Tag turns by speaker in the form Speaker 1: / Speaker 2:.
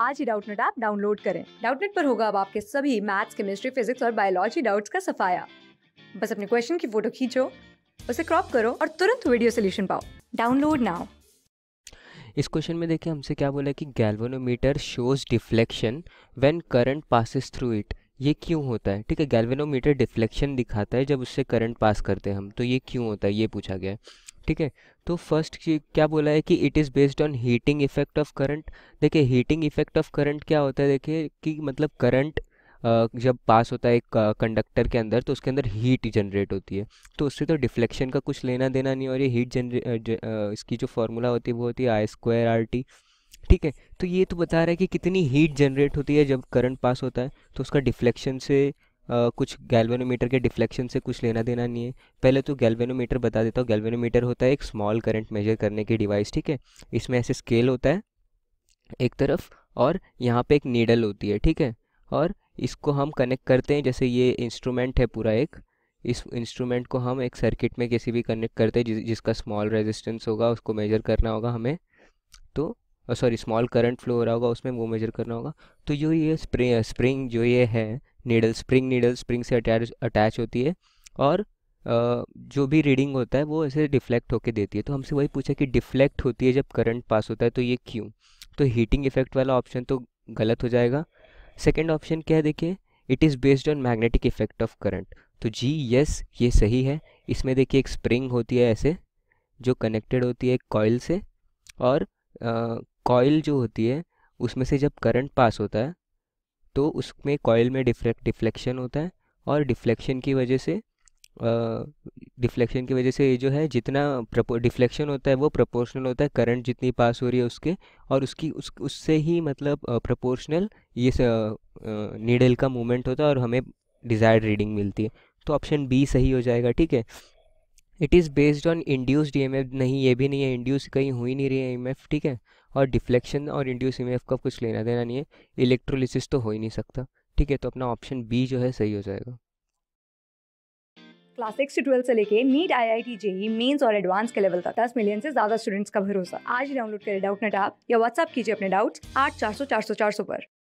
Speaker 1: आज ही Doubtnut app download करें डाउटनेट पर होगा अब आपके सभी मैथ्स केमिस्ट्री फिजिक्स और बायोलॉजी डाउट्स का सफाया बस अपने क्वेश्चन की फोटो खींचो उसे क्रॉप करो और तुरंत वीडियो सोल्यूशन पाओ डाउनलोड नाउ
Speaker 2: इस क्वेश्चन में देखिए हमसे क्या बोला कि galvanometer shows deflection when current passes through it ये क्यों होता है ठीक है गैल्वेनोमीटर डिफ्लेक्शन दिखाता है जब उससे करंट पास करते हैं हम तो ये क्यों होता है ये पूछा गया है ठीक है तो फर्स्ट क्या बोला है कि it is based on heating effect of current देखिए हीटिंग इफेक्ट ऑफ करंट क्या होता है देखिए कि मतलब करंट जब पास होता है एक कंडक्टर के अंदर तो उसके अंदर हीट जनरेट होती है तो उससे तो डिफ्लेक्शन का कुछ लेना देना नहीं और ये हीट जनरे इसकी जो फार्मूला होती है वो होती है आई स्क्वायर आर टी ठीक है तो ये तो बता रहा है कि कितनी हीट जनरेट होती है जब करंट पास होता है तो उसका डिफ्लेक्शन से आ, कुछ गैल्वेनोमीटर के डिफ्लेक्शन से कुछ लेना देना नहीं है पहले तो गैल्वेनोमीटर बता देता हूँ गैल्वेनोमीटर होता है एक स्मॉल करंट मेजर करने की डिवाइस ठीक है इसमें ऐसे स्केल होता है एक तरफ और यहाँ पर एक नीडल होती है ठीक है और इसको हम कनेक्ट करते हैं जैसे ये इंस्ट्रूमेंट है पूरा एक इस इंस्ट्रूमेंट को हम एक सर्किट में किसी भी कनेक्ट करते हैं जिसका स्मॉल रेजिस्टेंस होगा उसको मेजर करना होगा हमें तो सॉरी स्मॉल करंट फ्लो हो रहा होगा उसमें वो मेजर करना होगा तो जो ये स्प्रिंग स्प्रिंग जो ये है नीडल स्प्रिंग नीडल स्प्रिंग से अटैच अटैच होती है और Uh, जो भी रीडिंग होता है वो ऐसे डिफ्लेक्ट होके देती है तो हमसे वही पूछा कि डिफ्लेक्ट होती है जब करंट पास होता है तो ये क्यों तो हीटिंग इफेक्ट वाला ऑप्शन तो गलत हो जाएगा सेकेंड ऑप्शन क्या है देखिए it is based on magnetic effect of current तो जी यस ये सही है इसमें देखिए एक स्प्रिंग होती है ऐसे जो कनेक्टेड होती है कॉयल से और कॉयल जो होती है उसमें से जब करंट पास होता है तो उसमें कॉयल में डिफ्लेक्ट डिफ्लेक्शन होता है और डिफ्लेक्शन की वजह से डिफ्लेक्शन की वजह से ये जो है जितना डिफ्लेक्शन होता है वो प्रोपोर्शनल होता है करंट जितनी पास हो रही है उसके और उसकी उस उससे ही मतलब प्रोपोर्शनल ये नीडल का मूवमेंट होता है और हमें डिज़ायर्ड रीडिंग मिलती है तो ऑप्शन बी सही हो जाएगा ठीक है it is based on induced E नहीं ये भी नहीं है इंड्यूस कहीं हुई नहीं रही है ई e ठीक है और डिफ्लेक्शन और इंड्यूस ई e का कुछ लेना देना नहीं है इलेक्ट्रोलिसिस तो हो ही नहीं सकता ठीक है तो अपना ऑप्शन बी जो है सही हो जाएगा
Speaker 1: क्लास सिक्स से ट्वेल्थ से लेके NEET I I T JEE mains और एडवांस के लेवल तक दस मिलियन से ज्यादा स्टूडेंट्स का भरोसा आज डाउनलोड करें डाउट नेट ऐप या व्हाट्सअप कीजिए अपने डाउट्स आठ चार सौ चार सौ चार सौ पर